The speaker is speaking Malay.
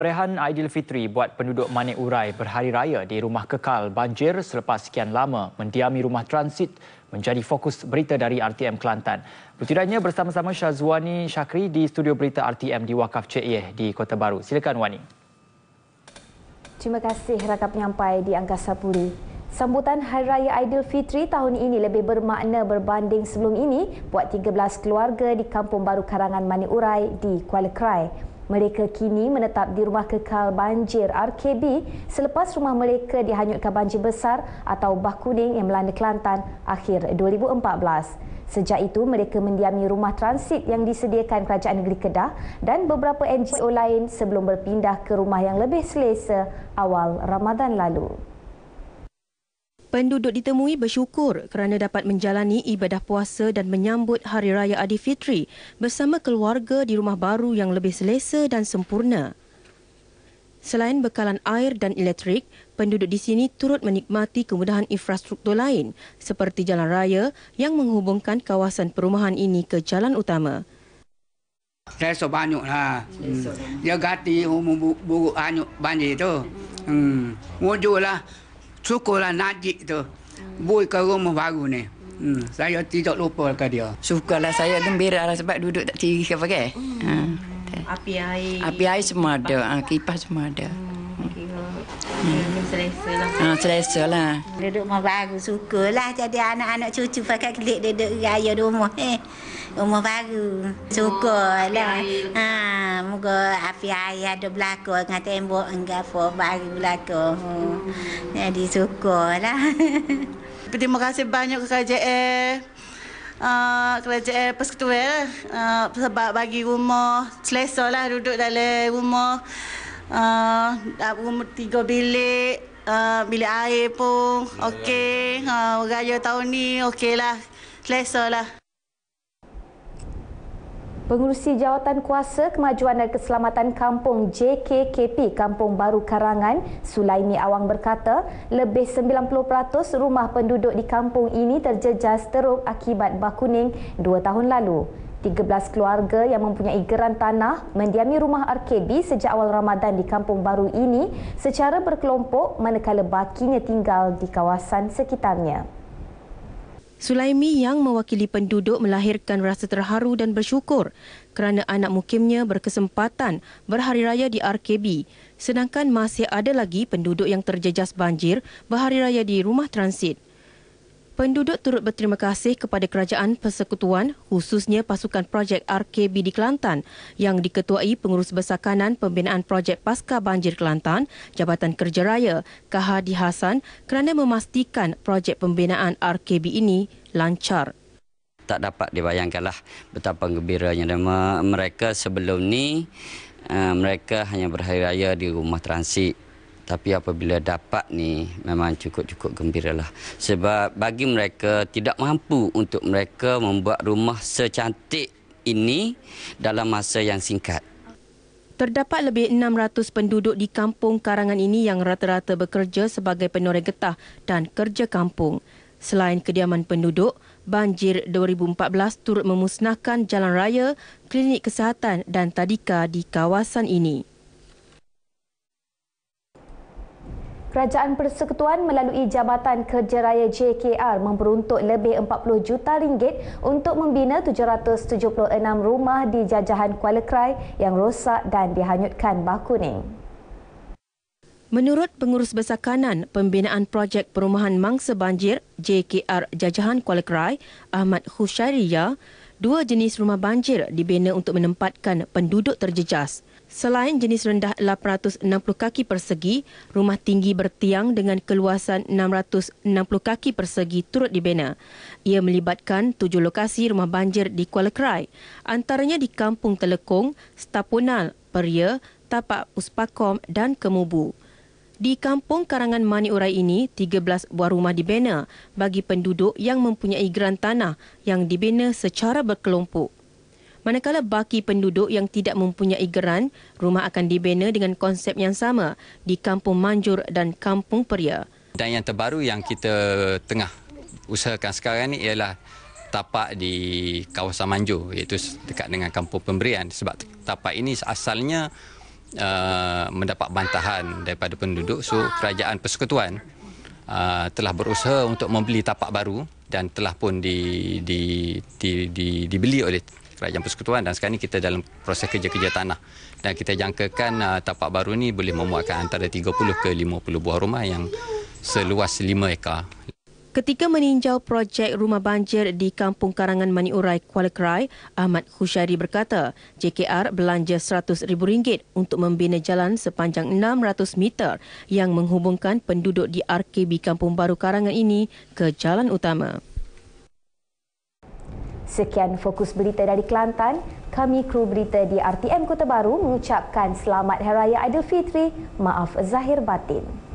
Perayaan Aidilfitri buat penduduk Manik Urai berhari raya di rumah kekal banjir selepas sekian lama mendiami rumah transit menjadi fokus berita dari RTM Kelantan. Bertidaknya bersama-sama Syazwani Shakri di studio berita RTM di Wakaf CIH di Kota Baru. Silakan Wani. Terima kasih rakap penyampai di Angkasa Puri. Sambutan Hari Raya Aidilfitri tahun ini lebih bermakna berbanding sebelum ini buat 13 keluarga di Kampung Baru Karangan Manik Urai di Kuala Krai. Mereka kini menetap di rumah kekal banjir RKB selepas rumah mereka dihanyutkan banjir besar atau bah kuning yang melanda Kelantan akhir 2014. Sejak itu mereka mendiami rumah transit yang disediakan Kerajaan Negeri Kedah dan beberapa NGO lain sebelum berpindah ke rumah yang lebih selesa awal Ramadan lalu. Penduduk ditemui bersyukur kerana dapat menjalani ibadah puasa dan menyambut Hari Raya Adi Fitri bersama keluarga di rumah baru yang lebih selesa dan sempurna. Selain bekalan air dan elektrik, penduduk di sini turut menikmati kemudahan infrastruktur lain seperti jalan raya yang menghubungkan kawasan perumahan ini ke jalan utama. Selesa banyak lah. Hmm. Dia ganti buruk banyak itu. Hmm. Wujud lah. Syukurlah Najib tu. boy ke rumah baru ni. Hmm, saya tidak lupa ke dia. Syukurlah saya gembira lah sebab duduk tak tinggi ke apa ke. Hmm. Ha, Api air. Api air semua ada. Ha, kipas semua ada. Hmm. Hmm. Selesa lah. Ha, selesa lah. Dia duduk rumah baru. Suka lah jadi anak-anak cucu pakai kelip dia duduk raya di rumah. Eh, rumah baru. Suka oh, lah. Ha, muka api air ada belakang dengan tembok. Enggak apa baru belakang. Hmm. Hmm. Jadi suka lah. Terima kasih banyak kepada KJF. Uh, kerajaan ah, Persekutuan uh, sebab bagi rumah selesa lah duduk dalam rumah uh, rumah tiga bilik, uh, bilik air pun yeah. okey. Uh, raya tahun ni okeylah, selesa lah. Pengurusi Jawatan Kuasa Kemajuan dan Keselamatan Kampung JKKP Kampung Baru Karangan, Sulaimi Awang berkata, lebih 90% rumah penduduk di kampung ini terjejas teruk akibat bah kuning dua tahun lalu. 13 keluarga yang mempunyai geran tanah mendiami rumah RKB sejak awal Ramadan di kampung baru ini secara berkelompok manakala bakinya tinggal di kawasan sekitarnya. Sulaimi yang mewakili penduduk melahirkan rasa terharu dan bersyukur kerana anak mukimnya berkesempatan berhari raya di RKB. Sedangkan masih ada lagi penduduk yang terjejas banjir berhari raya di rumah transit. Penduduk turut berterima kasih kepada kerajaan persekutuan khususnya pasukan projek RKB di Kelantan yang diketuai Pengurus Besar Kanan Pembinaan Projek Pasca Banjir Kelantan, Jabatan Kerja Raya, Kahadi Hasan kerana memastikan projek pembinaan RKB ini lancar. Tak dapat dibayangkanlah betapa gembiranya mereka sebelum ni. Eh, mereka hanya berhari raya di rumah transit tapi apabila dapat ni memang cukup-cukup gembira lah. Sebab bagi mereka tidak mampu untuk mereka membuat rumah secantik ini dalam masa yang singkat. Terdapat lebih 600 penduduk di kampung karangan ini yang rata-rata bekerja sebagai penoreh getah dan kerja kampung. Selain kediaman penduduk, banjir 2014 turut memusnahkan jalan raya, klinik kesihatan dan tadika di kawasan ini. Kerajaan Persekutuan melalui Jabatan Kerja Raya JKR memperuntuk lebih 40 juta ringgit untuk membina 776 rumah di jajahan Kuala Krai yang rosak dan dihanyutkan bah kuning. Menurut Pengurus Besar Kanan Pembinaan Projek Perumahan Mangsa Banjir JKR Jajahan Kuala Krai, Ahmad Khushariya, dua jenis rumah banjir dibina untuk menempatkan penduduk terjejas – Selain jenis rendah 860 kaki persegi, rumah tinggi bertiang dengan keluasan 660 kaki persegi turut dibina. Ia melibatkan tujuh lokasi rumah banjir di Kuala Krai, antaranya di Kampung Telekong, Stapunal, Peria, Tapak Uspakom dan Kemubu. Di Kampung Karangan Mani ini, 13 buah rumah dibina bagi penduduk yang mempunyai geran tanah yang dibina secara berkelompok. Manakala baki penduduk yang tidak mempunyai geran, rumah akan dibina dengan konsep yang sama di Kampung Manjur dan Kampung Peria. Dan yang terbaru yang kita tengah usahakan sekarang ini ialah tapak di kawasan Manjur iaitu dekat dengan Kampung Pemberian sebab tapak ini asalnya uh, mendapat bantahan daripada penduduk so kerajaan persekutuan uh, telah berusaha untuk membeli tapak baru dan telah pun di, di, di, di, dibeli oleh kerajaan persekutuan dan sekarang ni kita dalam proses kerja-kerja tanah dan kita jangkakan uh, tapak baru ini boleh memuatkan antara 30 ke 50 buah rumah yang seluas 5 ekar. Ketika meninjau projek rumah banjir di Kampung Karangan Maniurai, Kuala Kerai, Ahmad Khushairi berkata, JKR belanja rm ringgit untuk membina jalan sepanjang 600 meter yang menghubungkan penduduk di RKB Kampung Baru Karangan ini ke jalan utama. Sekian fokus berita dari Kelantan. Kami kru berita di RTM Kota Baru mengucapkan selamat Hari Raya Aidilfitri. Maaf zahir batin.